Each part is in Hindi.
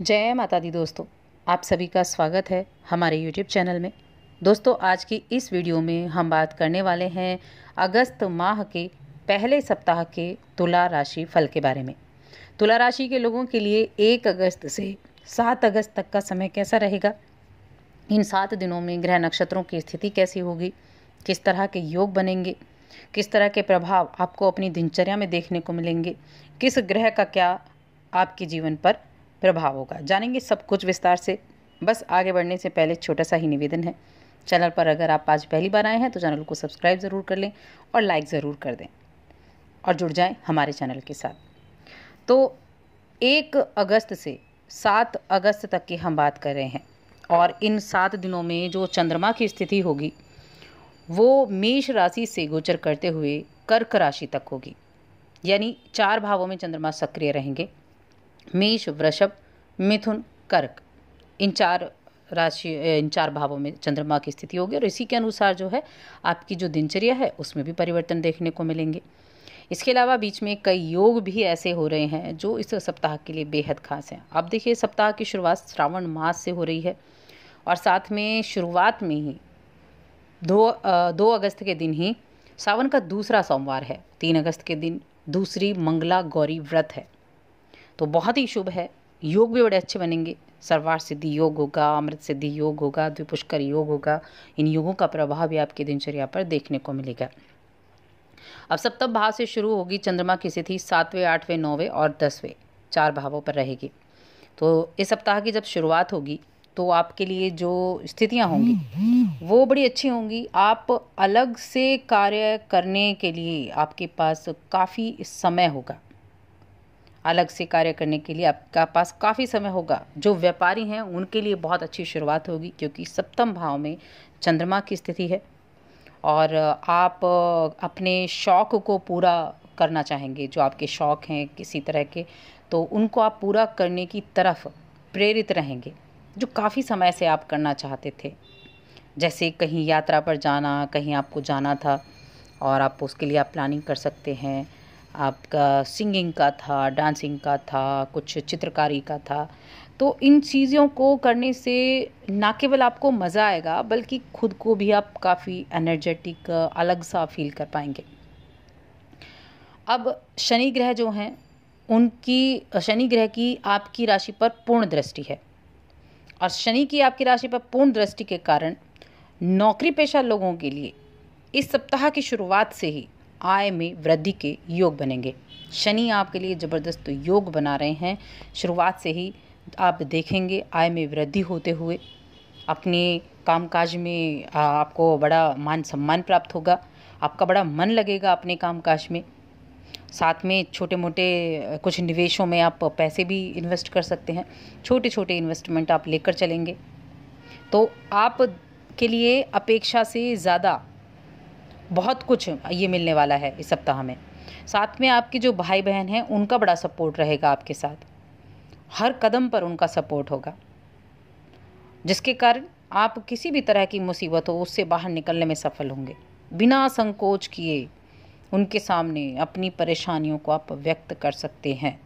जय माता दी दोस्तों आप सभी का स्वागत है हमारे YouTube चैनल में दोस्तों आज की इस वीडियो में हम बात करने वाले हैं अगस्त माह के पहले सप्ताह के तुला राशि फल के बारे में तुला राशि के लोगों के लिए एक अगस्त से सात अगस्त तक का समय कैसा रहेगा इन सात दिनों में ग्रह नक्षत्रों की स्थिति कैसी होगी किस तरह के योग बनेंगे किस तरह के प्रभाव आपको अपनी दिनचर्या में देखने को मिलेंगे किस ग्रह का क्या आपके जीवन पर प्रभाव होगा जानेंगे सब कुछ विस्तार से बस आगे बढ़ने से पहले छोटा सा ही निवेदन है चैनल पर अगर आप आज पहली बार आए हैं तो चैनल को सब्सक्राइब ज़रूर कर लें और लाइक ज़रूर कर दें और जुड़ जाएं हमारे चैनल के साथ तो एक अगस्त से सात अगस्त तक की हम बात कर रहे हैं और इन सात दिनों में जो चंद्रमा की स्थिति होगी वो मेष राशि से गोचर करते हुए कर्क राशि तक होगी यानी चार भावों में चंद्रमा सक्रिय रहेंगे मेष वृषभ मिथुन कर्क इन चार राशि इन चार भावों में चंद्रमा की स्थिति होगी और इसी के अनुसार जो है आपकी जो दिनचर्या है उसमें भी परिवर्तन देखने को मिलेंगे इसके अलावा बीच में कई योग भी ऐसे हो रहे हैं जो इस सप्ताह के लिए बेहद खास हैं अब देखिए सप्ताह की शुरुआत श्रावण मास से हो रही है और साथ में शुरुआत में ही दो आ, दो अगस्त के दिन ही सावन का दूसरा सोमवार है तीन अगस्त के दिन दूसरी मंगला गौरी व्रत है तो बहुत ही शुभ है योग भी बड़े अच्छे बनेंगे सर्वार सिद्धि योग होगा अमृत सिद्धि योग होगा द्विपुष्कर योग होगा इन योगों का प्रभाव भी आपकी दिनचर्या पर देखने को मिलेगा अब सप्तम भाव से शुरू होगी चंद्रमा की स्थिति सातवें आठवें नौवें और दसवें चार भावों पर रहेगी तो इस सप्ताह की जब शुरुआत होगी तो आपके लिए जो स्थितियाँ होंगी वो बड़ी अच्छी होंगी आप अलग से कार्य करने के लिए आपके पास काफ़ी समय होगा अलग से कार्य करने के लिए आपका पास काफ़ी समय होगा जो व्यापारी हैं उनके लिए बहुत अच्छी शुरुआत होगी क्योंकि सप्तम भाव में चंद्रमा की स्थिति है और आप अपने शौक़ को पूरा करना चाहेंगे जो आपके शौक़ हैं किसी तरह के तो उनको आप पूरा करने की तरफ प्रेरित रहेंगे जो काफ़ी समय से आप करना चाहते थे जैसे कहीं यात्रा पर जाना कहीं आपको जाना था और आप उसके लिए आप प्लानिंग कर सकते हैं आपका सिंगिंग का था डांसिंग का था कुछ चित्रकारी का था तो इन चीज़ों को करने से ना केवल आपको मज़ा आएगा बल्कि खुद को भी आप काफ़ी एनर्जेटिक अलग सा फील कर पाएंगे अब शनि ग्रह जो हैं उनकी शनि ग्रह की आपकी राशि पर पूर्ण दृष्टि है और शनि की आपकी राशि पर पूर्ण दृष्टि के कारण नौकरी पेशा लोगों के लिए इस सप्ताह की शुरुआत से ही आय में वृद्धि के योग बनेंगे शनि आपके लिए ज़बरदस्त योग बना रहे हैं शुरुआत से ही आप देखेंगे आय में वृद्धि होते हुए अपने कामकाज में आपको बड़ा मान सम्मान प्राप्त होगा आपका बड़ा मन लगेगा अपने कामकाज में साथ में छोटे मोटे कुछ निवेशों में आप पैसे भी इन्वेस्ट कर सकते हैं छोटे छोटे इन्वेस्टमेंट आप लेकर चलेंगे तो आप के लिए अपेक्षा से ज़्यादा बहुत कुछ ये मिलने वाला है इस सप्ताह में साथ में आपके जो भाई बहन हैं उनका बड़ा सपोर्ट रहेगा आपके साथ हर कदम पर उनका सपोर्ट होगा जिसके कारण आप किसी भी तरह की मुसीबत हो उससे बाहर निकलने में सफल होंगे बिना संकोच किए उनके सामने अपनी परेशानियों को आप व्यक्त कर सकते हैं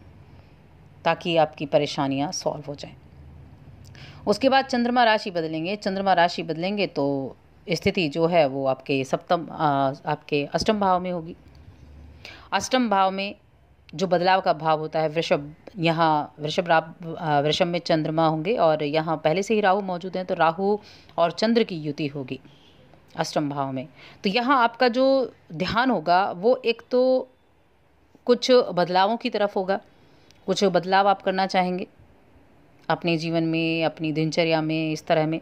ताकि आपकी परेशानियां सॉल्व हो जाएं उसके बाद चंद्रमा राशि बदलेंगे चंद्रमा राशि बदलेंगे तो स्थिति जो है वो आपके सप्तम आपके अष्टम भाव में होगी अष्टम भाव में जो बदलाव का भाव होता है वृषभ यहाँ वृषभ राप वृषभ में चंद्रमा होंगे और यहाँ पहले से ही राहु मौजूद हैं तो राहु और चंद्र की युति होगी अष्टम भाव में तो यहाँ आपका जो ध्यान होगा वो एक तो कुछ बदलावों की तरफ होगा कुछ बदलाव आप करना चाहेंगे अपने जीवन में अपनी दिनचर्या में इस तरह में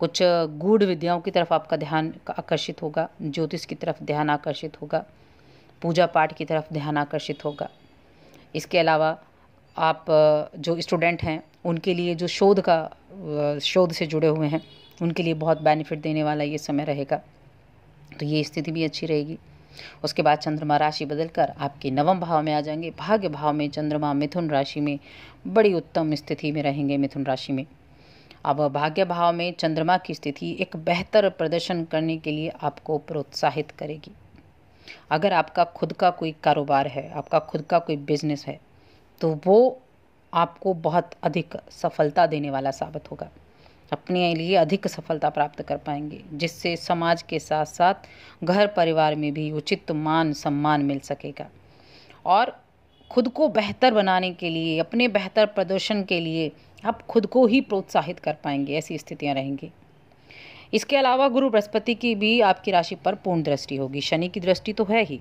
कुछ गूढ़ विद्याओं की तरफ आपका ध्यान आकर्षित होगा ज्योतिष की तरफ ध्यान आकर्षित होगा पूजा पाठ की तरफ ध्यान आकर्षित होगा इसके अलावा आप जो स्टूडेंट हैं उनके लिए जो शोध का शोध से जुड़े हुए हैं उनके लिए बहुत बेनिफिट देने वाला ये समय रहेगा तो ये स्थिति भी अच्छी रहेगी उसके बाद चंद्रमा राशि बदलकर आपके नवम भाव में आ जाएंगे भाग्य भाव में चंद्रमा मिथुन राशि में बड़ी उत्तम स्थिति में रहेंगे मिथुन राशि में अब भाग्य भाव में चंद्रमा की स्थिति एक बेहतर प्रदर्शन करने के लिए आपको प्रोत्साहित करेगी अगर आपका खुद का कोई कारोबार है आपका खुद का कोई बिजनेस है तो वो आपको बहुत अधिक सफलता देने वाला साबित होगा अपने लिए अधिक सफलता प्राप्त कर पाएंगे जिससे समाज के साथ साथ घर परिवार में भी उचित मान सम्मान मिल सकेगा और खुद को बेहतर बनाने के लिए अपने बेहतर प्रदर्शन के लिए आप खुद को ही प्रोत्साहित कर पाएंगे ऐसी स्थितियाँ रहेंगी इसके अलावा गुरु बृहस्पति की भी आपकी राशि पर पूर्ण दृष्टि होगी शनि की दृष्टि तो है ही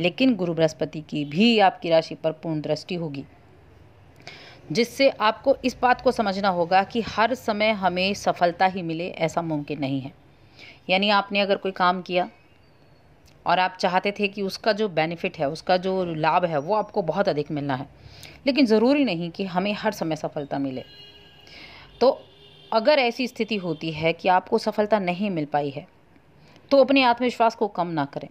लेकिन गुरु बृहस्पति की भी आपकी राशि पर पूर्ण दृष्टि होगी जिससे आपको इस बात को समझना होगा कि हर समय हमें सफलता ही मिले ऐसा मुमकिन नहीं है यानी आपने अगर कोई काम किया और आप चाहते थे कि उसका जो बेनिफिट है उसका जो लाभ है वो आपको बहुत अधिक मिलना है लेकिन ज़रूरी नहीं कि हमें हर समय सफलता मिले तो अगर ऐसी स्थिति होती है कि आपको सफलता नहीं मिल पाई है तो अपने आत्मविश्वास को कम ना करें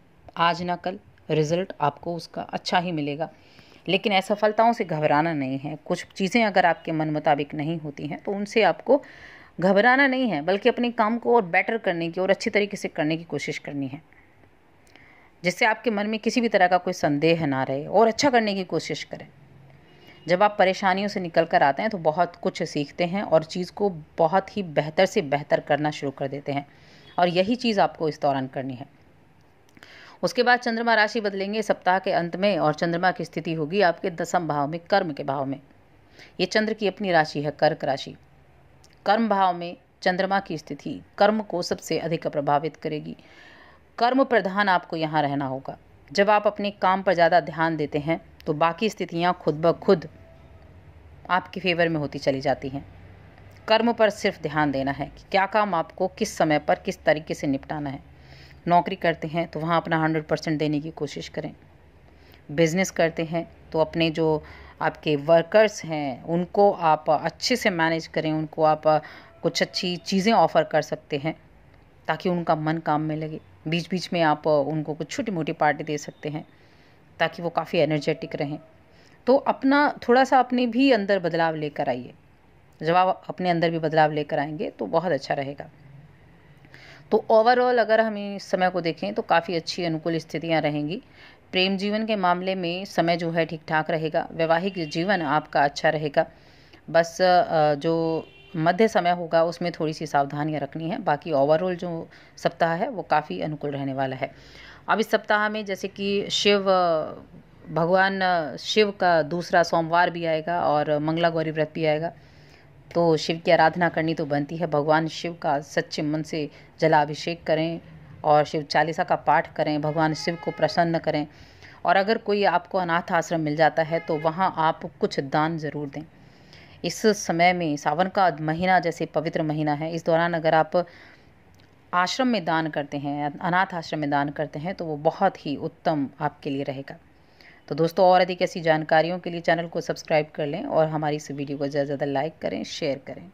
आज ना कल रिजल्ट आपको उसका अच्छा ही मिलेगा लेकिन असफलताओं से घबराना नहीं है कुछ चीज़ें अगर आपके मन मुताबिक नहीं होती हैं तो उनसे आपको घबराना नहीं है बल्कि अपने काम को और बेटर करने की और अच्छी तरीके से करने की कोशिश करनी है जिससे आपके मन में किसी भी तरह का कोई संदेह ना रहे और अच्छा करने की कोशिश करें जब आप परेशानियों से निकल कर आते हैं तो बहुत कुछ सीखते हैं और चीज़ को बहुत ही बेहतर से बेहतर करना शुरू कर देते हैं और यही चीज़ आपको इस दौरान करनी है उसके बाद चंद्रमा राशि बदलेंगे सप्ताह के अंत में और चंद्रमा की स्थिति होगी आपके दसम भाव में कर्म के भाव में ये चंद्र की अपनी राशि है कर्क राशि कर्म भाव में चंद्रमा की स्थिति कर्म को सबसे अधिक प्रभावित करेगी कर्म प्रधान आपको यहाँ रहना होगा जब आप अपने काम पर ज़्यादा ध्यान देते हैं तो बाकी स्थितियाँ खुद ब खुद आपके फेवर में होती चली जाती हैं कर्म पर सिर्फ ध्यान देना है कि क्या काम आपको किस समय पर किस तरीके से निपटाना है नौकरी करते हैं तो वहाँ अपना हंड्रेड परसेंट देने की कोशिश करें बिज़नेस करते हैं तो अपने जो आपके वर्कर्स हैं उनको आप अच्छे से मैनेज करें उनको आप कुछ अच्छी चीज़ें ऑफ़र कर सकते हैं ताकि उनका मन काम में लगे बीच बीच में आप उनको कुछ छोटी मोटी पार्टी दे सकते हैं ताकि वो काफ़ी एनर्जेटिक रहें तो अपना थोड़ा सा अपने भी अंदर बदलाव लेकर आइए जब आप अपने अंदर भी बदलाव लेकर आएंगे तो बहुत अच्छा रहेगा तो ओवरऑल अगर हम इस समय को देखें तो काफ़ी अच्छी अनुकूल स्थितियाँ रहेंगी प्रेम जीवन के मामले में समय जो है ठीक ठाक रहेगा वैवाहिक जीवन आपका अच्छा रहेगा बस जो मध्य समय होगा उसमें थोड़ी सी सावधानियाँ रखनी है बाकी ओवरऑल जो सप्ताह है वो काफ़ी अनुकूल रहने वाला है अब इस सप्ताह में जैसे कि शिव भगवान शिव का दूसरा सोमवार भी आएगा और मंगला गौरी व्रत भी आएगा तो शिव की आराधना करनी तो बनती है भगवान शिव का सच्चे मन से जलाभिषेक करें और शिव चालीसा का पाठ करें भगवान शिव को प्रसन्न करें और अगर कोई आपको अनाथ आश्रम मिल जाता है तो वहाँ आप कुछ दान ज़रूर दें इस समय में सावन का महीना जैसे पवित्र महीना है इस दौरान अगर आप आश्रम में दान करते हैं अनाथ आश्रम में दान करते हैं तो वो बहुत ही उत्तम आपके लिए रहेगा तो दोस्तों और अधिक ऐसी जानकारियों के लिए चैनल को सब्सक्राइब कर लें और हमारी इस वीडियो को ज़्यादा से ज़्यादा लाइक करें शेयर करें